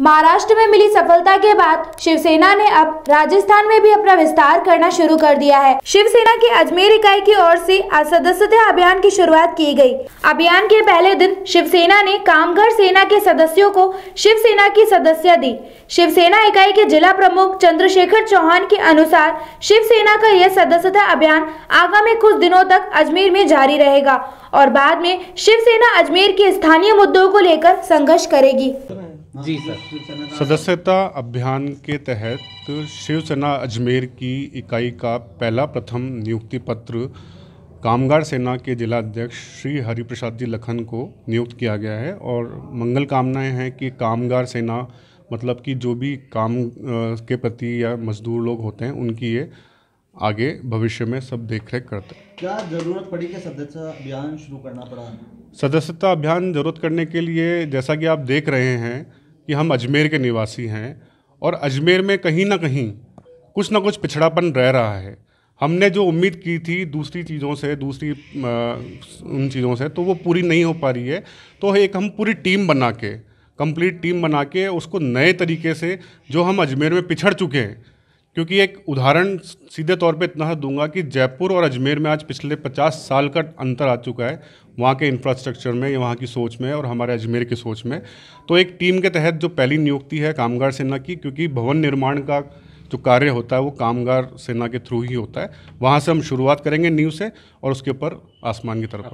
महाराष्ट्र में मिली सफलता के बाद शिवसेना ने अब राजस्थान में भी अपना विस्तार करना शुरू कर दिया है शिवसेना की अजमेर इकाई की ओर से आज सदस्यता अभियान की शुरुआत की गई। अभियान के पहले दिन शिवसेना ने कामगार सेना के सदस्यों को शिवसेना की सदस्य दी शिवसेना इकाई के जिला प्रमुख चंद्रशेखर चौहान के अनुसार शिवसेना का यह सदस्यता अभियान आगामी कुछ दिनों तक अजमेर में जारी रहेगा और बाद में शिवसेना अजमेर के स्थानीय मुद्दों को लेकर संघर्ष करेगी जी सर सदस्यता अभियान के तहत शिवसेना अजमेर की इकाई का पहला प्रथम नियुक्ति पत्र कामगार सेना के जिलाध्यक्ष श्री हरिप्रसाद जी लखन को नियुक्त किया गया है और मंगल कामनाएं हैं कि कामगार सेना मतलब कि जो भी काम के प्रति या मजदूर लोग होते हैं उनकी ये आगे भविष्य में सब देख रेख करते हैं क्या जरूरत पड़ी कि सदस्यता अभियान शुरू करना पड़ा सदस्यता अभियान जरूरत करने के लिए जैसा कि आप देख रहे हैं कि हम अजमेर के निवासी हैं और अजमेर में कहीं ना कहीं कुछ ना कुछ पिछड़ापन रह रहा है हमने जो उम्मीद की थी दूसरी चीज़ों से दूसरी आ, उन चीज़ों से तो वो पूरी नहीं हो पा रही है तो एक हम पूरी टीम बना के कंप्लीट टीम बना के उसको नए तरीके से जो हम अजमेर में पिछड़ चुके हैं क्योंकि एक उदाहरण सीधे तौर पे इतना दूंगा कि जयपुर और अजमेर में आज पिछले 50 साल का अंतर आ चुका है वहाँ के इंफ्रास्ट्रक्चर में या वहाँ की सोच में और हमारे अजमेर की सोच में तो एक टीम के तहत जो पहली नियुक्ति है कामगार सेना की क्योंकि भवन निर्माण का जो कार्य होता है वो कामगार सेना के थ्रू ही होता है वहाँ से हम शुरुआत करेंगे न्यू से और उसके ऊपर आसमान की तरफ